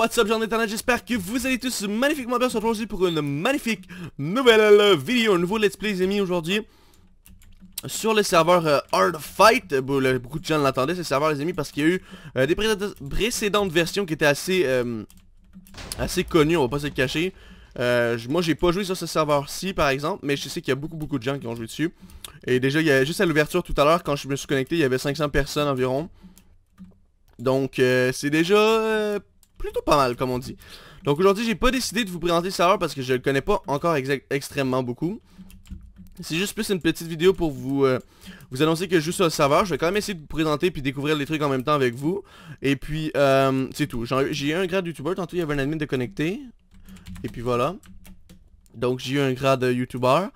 what's up, gens d'internet, j'espère que vous allez tous magnifiquement bien se aujourd'hui pour une magnifique nouvelle euh, vidéo, un nouveau let's play les amis aujourd'hui sur le serveur euh, Hard Fight, beaucoup de gens l'attendaient ce serveur les amis parce qu'il y a eu euh, des précédentes versions qui étaient assez, assez connues, on va pas se le cacher. moi j'ai pas joué sur ce serveur-ci par exemple, mais je sais qu'il y a beaucoup beaucoup de gens qui ont joué dessus. Et déjà, il y a, juste à l'ouverture tout à l'heure, quand je me suis connecté, il y avait 500 personnes environ. Donc c'est déjà plutôt pas mal comme on dit. Donc aujourd'hui j'ai pas décidé de vous présenter le serveur parce que je le connais pas encore extrêmement beaucoup. C'est juste plus une petite vidéo pour vous euh, vous annoncer que je joue sur le serveur. Je vais quand même essayer de vous présenter puis découvrir les trucs en même temps avec vous. Et puis euh, c'est tout. J'ai eu un grade youtubeur, tantôt il y avait un admin de connecter Et puis voilà. Donc j'ai eu un grade Youtubeur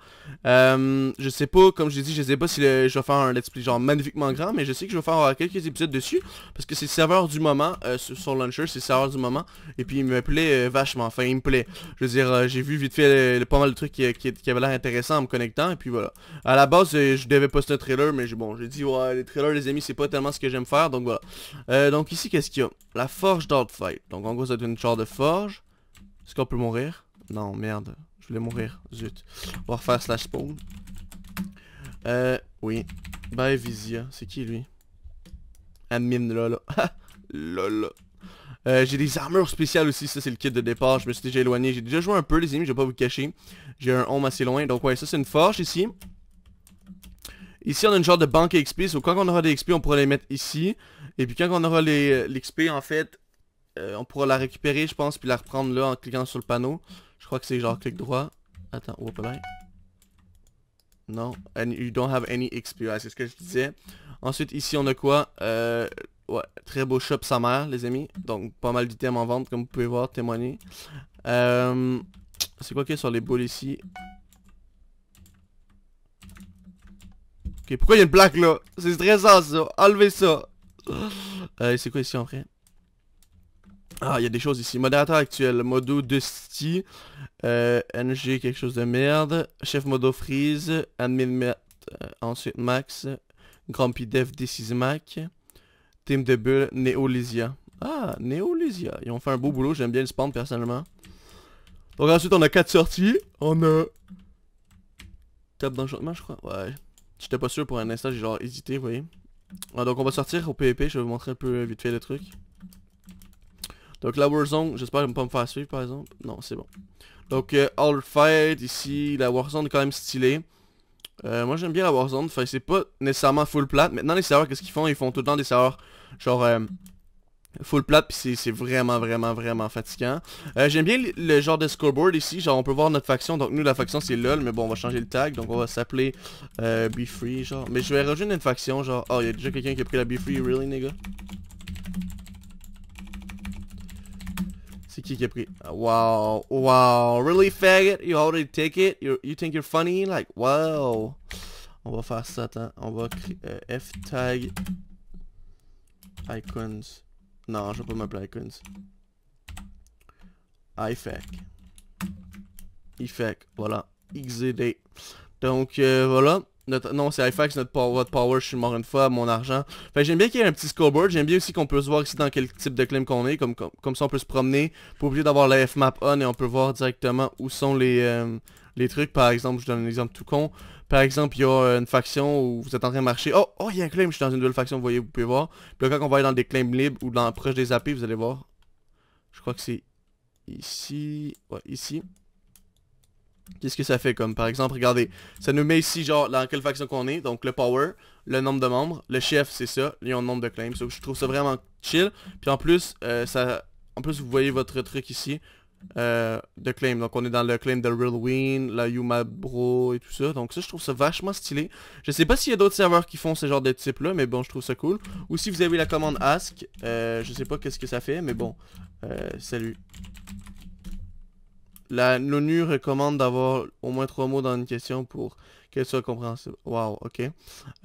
euh, je sais pas, comme l'ai dit, je sais pas si je vais faire un let's play genre magnifiquement grand, mais je sais que je vais faire quelques épisodes dessus, parce que c'est le serveur du moment, euh, sur, Launcher, c'est le serveur du moment, et puis il me plaît euh, vachement, enfin il me plaît. Je veux dire, j'ai vu vite fait pas mal de trucs qui, avaient l'air intéressant en me connectant, et puis voilà. À la base, je devais poster un trailer, mais bon, j'ai dit, ouais, les trailers, les amis, c'est pas tellement ce que j'aime faire, donc voilà. donc ici, qu'est-ce qu'il y a La forge d'Artfight. Donc en gros, ça une sorte de forge. Est-ce qu'on peut mourir Non, merde. Je voulais mourir. Zut. On va slash spawn. Euh, oui. Bye Vizia. C'est qui lui Admin là. lol. Euh, j'ai des armures spéciales aussi, ça c'est le kit de départ, je me suis déjà éloigné, j'ai déjà joué un peu les amis, je vais pas vous cacher. J'ai un home assez loin, donc ouais, ça c'est une forge ici. Ici on a une sorte de banque XP, donc quand on aura des XP on pourra les mettre ici. Et puis quand on aura les euh, l'XP en fait, euh, on pourra la récupérer, je pense, puis la reprendre là en cliquant sur le panneau. Je crois que c'est genre clic droit. Attends, hop là. Non, and you don't have any experience, c'est ce que je disais. Ensuite, ici, on a quoi euh, Ouais, très beau shop sa mère, les amis. Donc, pas mal d'items en vente, comme vous pouvez voir, témoigner. Euh, c'est quoi qu'il y a sur les boules ici Ok, pourquoi il y a une plaque là C'est stressant ça, enlevez ça euh, C'est quoi ici en vrai ah, il y a des choses ici. Modérateur actuel, modo Dusty, euh, NG quelque chose de merde, chef modo freeze, admin met, euh, ensuite Max, Grumpy Dev 6 Mac, Team de Bull, Neolysia. Ah, Neolysia. Ils ont fait un beau boulot, j'aime bien le spawn personnellement. Donc ensuite on a 4 sorties, on a... Top d'enchantement je crois, ouais. J'étais pas sûr pour un instant, j'ai genre hésité, vous voyez. Ah, donc on va sortir au PvP, je vais vous montrer un peu vite fait le truc. Donc la Warzone, j'espère ne pas me faire suivre par exemple. Non, c'est bon. Donc euh, All Fight ici, la Warzone est quand même stylée. Euh, moi j'aime bien la Warzone, enfin c'est pas nécessairement full plate. Maintenant les serveurs, qu'est-ce qu'ils font Ils font tout le temps des serveurs genre euh, full plate, puis c'est vraiment vraiment vraiment fatigant. j'aime bien le, genre de scoreboard ici, genre on peut voir notre faction, donc nous la faction c'est LOL, mais bon on va changer le tag, donc on va s'appeler Be Free genre. Mais je vais rejoindre une faction genre, oh il y a déjà quelqu'un qui a pris la Be Free, really nigga Wow, wow, really faggot? You already take it? You you think you're funny? Like, wow. On va faire ça, attends. On va euh, F-tag icons. Non, je vais pas m'appeler icons. IFAC. IFAC, voilà. X D. Donc, euh, voilà. non, c'est IFAX, notre power, power, je suis mort une fois, mon argent. Fait j'aime bien qu'il y ait un petit scoreboard, j'aime bien aussi qu'on puisse voir ici dans quel type de claim qu'on est, comme, comme, ça on peut se promener, pour oublier d'avoir la F-map on et on peut voir directement où sont les, euh, les trucs. Par exemple, je donne un exemple tout con, par exemple, il y a euh, une faction où vous êtes en train de marcher, oh, oh, il y a un claim, je suis dans une nouvelle faction, vous voyez, vous pouvez voir. Puis là, quand on va aller dans des claims libres ou dans proche des AP, vous allez voir, je crois que c'est ici, ouais, ici. Qu'est-ce que ça fait comme par exemple, regardez, ça nous met ici genre dans quelle faction qu'on est, donc le power, le nombre de membres, le chef c'est ça, on a le nombre de claims, donc je trouve ça vraiment chill, puis en plus, euh, ça, en plus vous voyez votre truc ici, euh, de claim, donc on est dans le claim de Realween, la Yuma Bro et tout ça, donc ça je trouve ça vachement stylé, je sais pas s'il y a d'autres serveurs qui font ce genre de type là, mais bon je trouve ça cool, ou si vous avez la commande ask, euh, je sais pas qu'est-ce que ça fait, mais bon, salut. La NONU recommande d'avoir au moins trois mots dans une question pour qu'elle soit compréhensible. Wow, ok.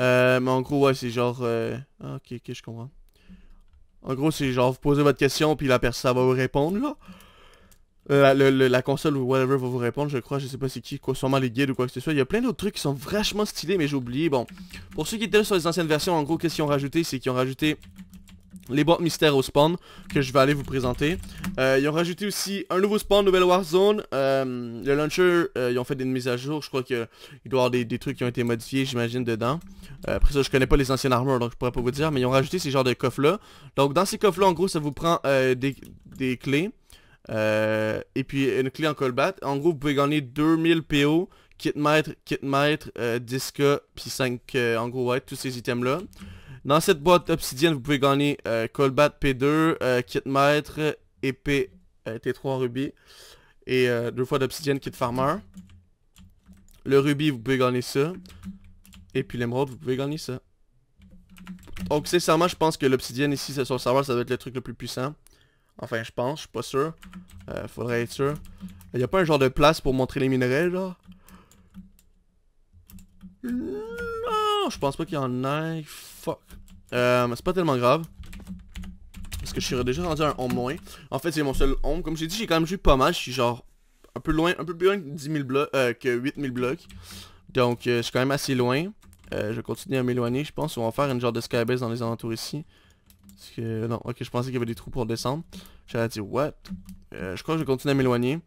Euh, mais en gros, ouais, c'est genre... Euh, ah, ok, ok, je comprends. En gros, c'est genre, vous posez votre question, puis la personne, va vous répondre, là. Euh, la, la, console ou whatever va vous répondre, je crois, je sais pas c'est qui, quoi, sûrement les guides ou quoi que ce soit. Il y a plein d'autres trucs qui sont vachement stylés, mais j'ai oublié. Bon, pour ceux qui étaient sur les anciennes versions, en gros, qu'est-ce qu'ils ont rajouté C'est qu'ils ont rajouté les boîtes mystères au spawn que je vais aller vous présenter. Euh, ils ont rajouté aussi un nouveau spawn Nouvelle Warzone. Euh, le launcher, euh, ils ont fait des mises à jour. Je crois qu'il doit y avoir des, trucs qui ont été modifiés, j'imagine, dedans. après ça, je connais pas les anciennes armures, donc je pourrais pas vous dire. Mais ils ont rajouté ces genres de coffres-là. Donc dans ces coffres-là, en gros, ça vous prend des, clés. et puis une clé en callbat. En gros, vous pouvez gagner 2000 PO, kit maître, kit maître, disque, puis 5, en gros, ouais, tous ces items-là. Dans cette boîte obsidienne, vous pouvez gagner euh, Colbat P2, euh, Kit Maître, Épée T3 rubis et euh, deux fois d'obsidienne Kit Farmer. Le rubis, vous pouvez gagner ça. Et puis l'émeraude, vous pouvez gagner ça. Donc sincèrement, je pense que l'obsidienne ici sur le serveur, ça doit être le truc le plus puissant. Enfin, je pense, je suis pas sûr. faudrait être sûr. Il a pas un genre de place pour montrer les minerais, là? Non, je pense pas qu'il y en ait fuck. Euh, c'est pas tellement grave. Parce que je suis déjà rendu un home moins. En fait, c'est mon seul home. Comme j'ai dit, j'ai quand même joué pas mal. Je suis genre un peu loin, un peu plus loin que 10 blocs, euh, que 8000 blocs. Donc, euh, je suis quand même assez loin. je vais continuer à m'éloigner, je pense. On va faire une genre de skybase dans les alentours ici. Parce que, non, ok, je pensais qu'il y avait des trous pour descendre. J'avais dire, what? je crois que je vais continuer à m'éloigner.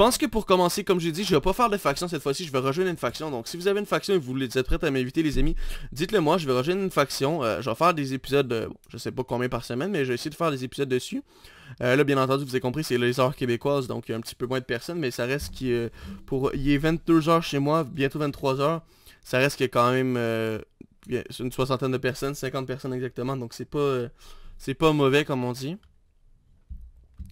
Je pense que pour commencer, comme j'ai dit, je vais pas faire de faction cette fois-ci, je vais rejoindre une faction. Donc si vous avez une faction et vous êtes prêts à m'inviter les amis, dites-le moi, je vais rejoindre une faction. Euh, je vais faire des épisodes, de, je sais pas combien par semaine, mais je vais essayer de faire des épisodes dessus. Euh, là, bien entendu, vous avez compris, c'est les heures québécoises, donc il y a un petit peu moins de personnes, mais ça reste qu'il euh, pour il est 22h chez moi, bientôt 23h, ça reste qu'il y a quand même une soixantaine de personnes, 50 personnes exactement, donc c'est pas c'est pas mauvais comme on dit.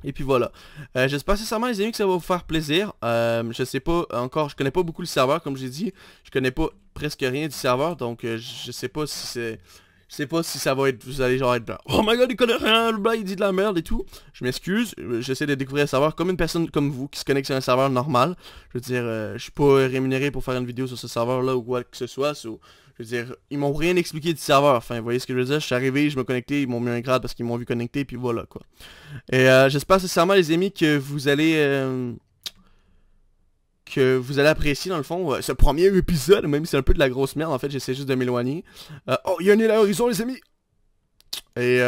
Et puis voilà. Euh, j'espère sincèrement les amis que ça va vous faire plaisir. Euh, je sais pas encore, je connais pas beaucoup le serveur comme j'ai dit. Je connais pas presque rien du serveur donc euh, je sais pas si c'est... Je sais pas si ça va être, vous allez genre être Oh my god, il connaît rien, le il dit de la merde et tout. Je m'excuse, j'essaie de découvrir un serveur comme une personne comme vous qui se connecte sur un serveur normal. Je veux dire, je suis pas rémunéré pour faire une vidéo sur ce serveur là ou quoi que ce soit je veux dire, ils m'ont rien expliqué du serveur. Enfin, vous voyez ce que je veux dire? Je suis arrivé, je me connectais, ils m'ont mis un grade parce qu'ils m'ont vu connecter, puis voilà, quoi. Et euh, j'espère sincèrement, les amis, que vous allez... Euh, que vous allez apprécier, dans le fond, euh, ce premier épisode, même si c'est un peu de la grosse merde, en fait, j'essaie juste de m'éloigner. oh, il y a un à l'horizon, les amis! Et...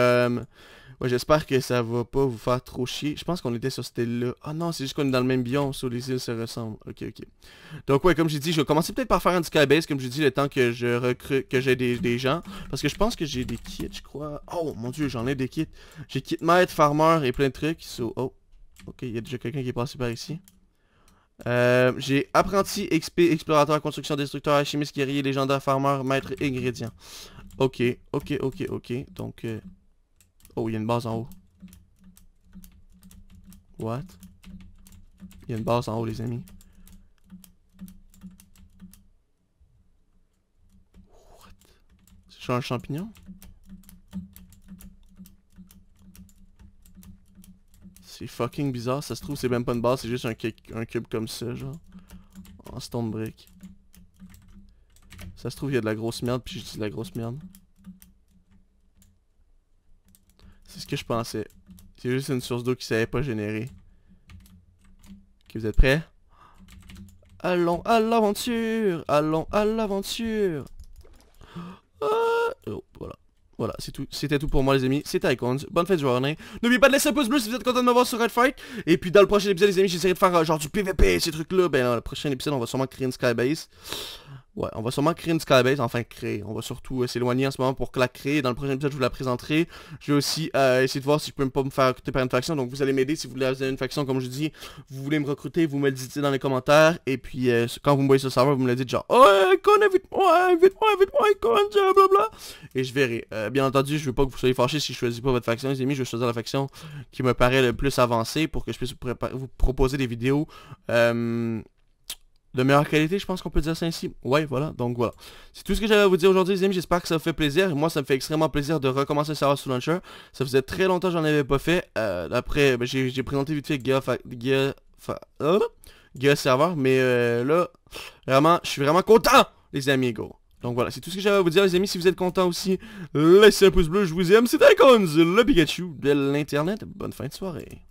Ouais, j'espère que ça va pas vous faire trop chier. Je pense qu'on était sur cette île-là. Ah non, c'est juste qu'on est dans le même bion, sur les îles se ressemblent. Ok, ok. Donc, ouais, comme j'ai dit, je vais commencer peut-être par faire un skybase, comme j'ai dit, le temps que je recrute, que j'ai des, gens. Parce que je pense que j'ai des kits, je crois. Oh, mon dieu, j'en ai des kits. J'ai kit maître, farmer et plein de trucs. oh, ok, il y a déjà quelqu'un qui est passé par ici. Euh, j'ai apprenti, XP, explorateur, construction, destructeur, alchimiste, guerrier, légendaire, farmer, maître, ingrédient. Ok, ok, ok, ok. Donc, euh, Oh, il y a une base en haut. What? Il y a une base en haut, les amis. What? C'est un champignon? C'est fucking bizarre, ça se trouve c'est même pas une base, c'est juste un, un, cube comme ça, genre. En stone brick. Ça se trouve il y a de la grosse merde, puis j'ai de la grosse merde. je pensais. C'est juste une source d'eau qui savait pas générer. que vous êtes prêts Allons à l'aventure Allons à l'aventure ah! oh, Voilà. Voilà, c'est tout. C'était tout pour moi les amis. C'était Icons. Bonne fête journée. N'oubliez pas de laisser un pouce bleu si vous êtes content de me voir sur Red Fight. Et puis dans le prochain épisode les amis, j'essaierai de faire euh, genre du PVP, ces trucs-là. Ben dans le prochain épisode, on va sûrement créer une Skybase. Ouais, on va sûrement créer une Skybase, enfin créer, on va surtout euh, s'éloigner en ce moment pour la créer, dans le prochain épisode je vous la présenterai, je vais aussi euh, essayer de voir si je peux pas me faire recruter par une faction, donc vous allez m'aider si vous voulez faire une faction, comme je dis, vous voulez me recruter, vous me le dites dans les commentaires, et puis euh, quand vous me voyez sur le serveur, vous me le dites genre, oh, Icon, invite-moi, invite-moi, invite-moi, Icon, blablabla, et je verrai, bien entendu, je veux pas que vous soyez fâchés si je choisis pas votre faction, les amis, je vais choisir la faction qui me paraît le plus avancée pour que je puisse vous, vous proposer des vidéos, de meilleure qualité, je pense qu'on peut dire ça ainsi. Ouais, voilà, donc voilà. C'est tout ce que j'avais à vous dire aujourd'hui, les amis. J'espère que ça vous fait plaisir. Moi, ça me fait extrêmement plaisir de recommencer serveur sous Launcher. Ça faisait très longtemps que j'en avais pas fait. Euh, après, ben, j'ai présenté vite fait Gear, euh, serveur, mais euh, là, vraiment, je suis vraiment content, les amis, Donc voilà, c'est tout ce que j'avais à vous dire, les amis. Si vous êtes content aussi, laissez un pouce bleu, je vous aime. C'était Icons, le Pikachu de l'Internet. Bonne fin de soirée.